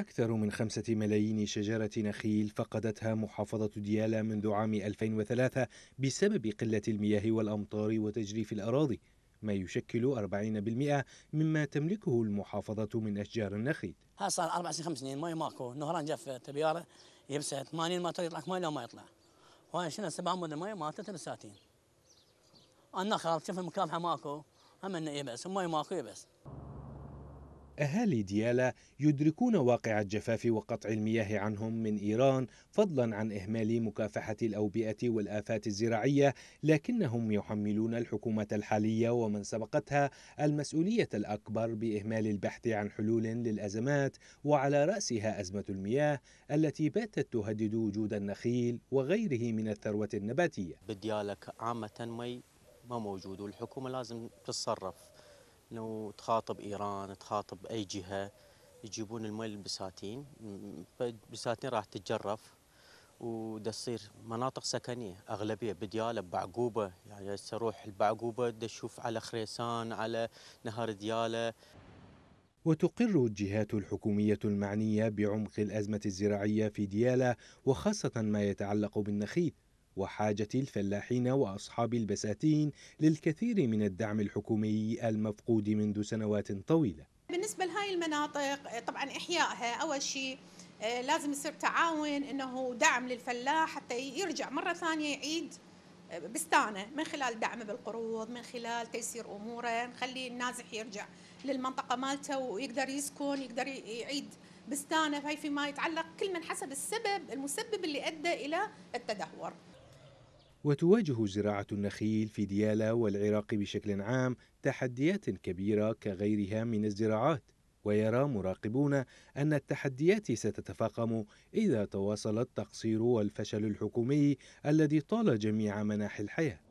أكثر من خمسة ملايين شجرة نخيل فقدتها محافظة ديالى منذ عام 2003 بسبب قلة المياه والأمطار وتجريف الأراضي ما يشكل 40% مما تملكه المحافظة من أشجار النخيل ها صار أربع سنين خمس سنين ماي ماكو نهران جاف تبيارة يبسة 80 متر يطلع ماي لا ما يطلع وهي شنو سبع مدن ماي مالته تبساتين النخل شوف المكافحة ماكو هم إنه يبس وماي ماكو يبس أهالي ديالا يدركون واقع الجفاف وقطع المياه عنهم من إيران فضلا عن إهمال مكافحة الأوبئة والآفات الزراعية لكنهم يحملون الحكومة الحالية ومن سبقتها المسؤولية الأكبر بإهمال البحث عن حلول للأزمات وعلى رأسها أزمة المياه التي باتت تهدد وجود النخيل وغيره من الثروة النباتية بديالك عامة مي ما موجود والحكومة لازم تتصرف لو تخاطب ايران تخاطب اي جهه يجيبون المي بساتين فالبساتين راح تتجرف ودا تصير مناطق سكنيه اغلبيه بدياله بعقوبه يعني هسه اروح البعقوبه تشوف على خريسان على نهر دياله وتقر الجهات الحكومية المعنية بعمق الأزمة الزراعية في ديالة وخاصة ما يتعلق بالنخيل وحاجة الفلاحين وأصحاب البساتين للكثير من الدعم الحكومي المفقود منذ سنوات طويلة بالنسبة لهاي المناطق آه، طبعا إحيائها أول شيء آه، لازم يصير تعاون انه دعم للفلاح حتى يرجع مره ثانيه يعيد آه، بستانه من خلال دعمه بالقروض من خلال تيسير اموره نخلي النازح يرجع للمنطقه مالته ويقدر يسكن يقدر يعيد بستانه فيما يتعلق كل من حسب السبب المسبب اللي ادى الى التدهور وتواجه زراعة النخيل في ديالا والعراق بشكل عام تحديات كبيرة كغيرها من الزراعات ويرى مراقبون أن التحديات ستتفاقم إذا تواصل التقصير والفشل الحكومي الذي طال جميع مناحي الحياة